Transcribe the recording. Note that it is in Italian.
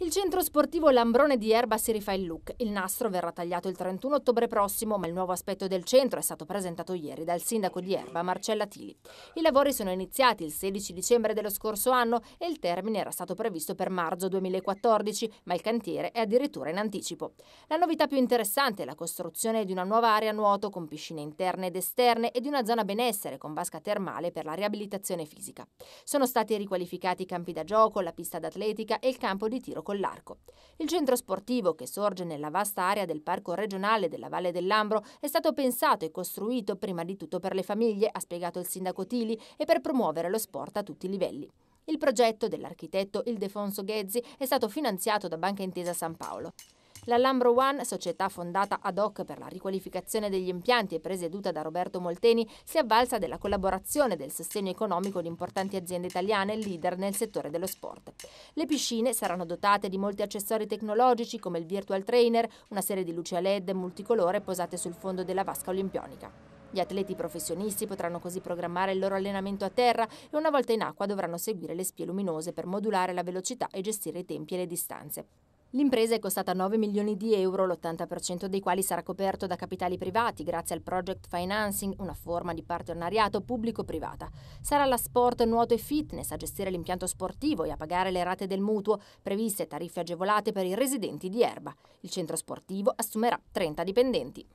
Il centro sportivo Lambrone di Erba si rifà il look. Il nastro verrà tagliato il 31 ottobre prossimo, ma il nuovo aspetto del centro è stato presentato ieri dal sindaco di Erba, Marcella Tili. I lavori sono iniziati il 16 dicembre dello scorso anno e il termine era stato previsto per marzo 2014, ma il cantiere è addirittura in anticipo. La novità più interessante è la costruzione di una nuova area nuoto con piscine interne ed esterne e di una zona benessere con vasca termale per la riabilitazione fisica. Sono stati riqualificati i campi da gioco, la pista d'atletica e il campo di tiro con l'arco. Il centro sportivo che sorge nella vasta area del parco regionale della Valle dell'Ambro è stato pensato e costruito prima di tutto per le famiglie, ha spiegato il sindaco Tili, e per promuovere lo sport a tutti i livelli. Il progetto dell'architetto Ildefonso Ghezzi è stato finanziato da Banca Intesa San Paolo. La Lambro One, società fondata ad hoc per la riqualificazione degli impianti e presieduta da Roberto Molteni, si avvalsa della collaborazione e del sostegno economico di importanti aziende italiane leader nel settore dello sport. Le piscine saranno dotate di molti accessori tecnologici come il virtual trainer, una serie di luci a LED multicolore posate sul fondo della vasca olimpionica. Gli atleti professionisti potranno così programmare il loro allenamento a terra e una volta in acqua dovranno seguire le spie luminose per modulare la velocità e gestire i tempi e le distanze. L'impresa è costata 9 milioni di euro, l'80% dei quali sarà coperto da capitali privati grazie al project financing, una forma di partenariato pubblico-privata. Sarà la sport, nuoto e fitness a gestire l'impianto sportivo e a pagare le rate del mutuo, previste tariffe agevolate per i residenti di Erba. Il centro sportivo assumerà 30 dipendenti.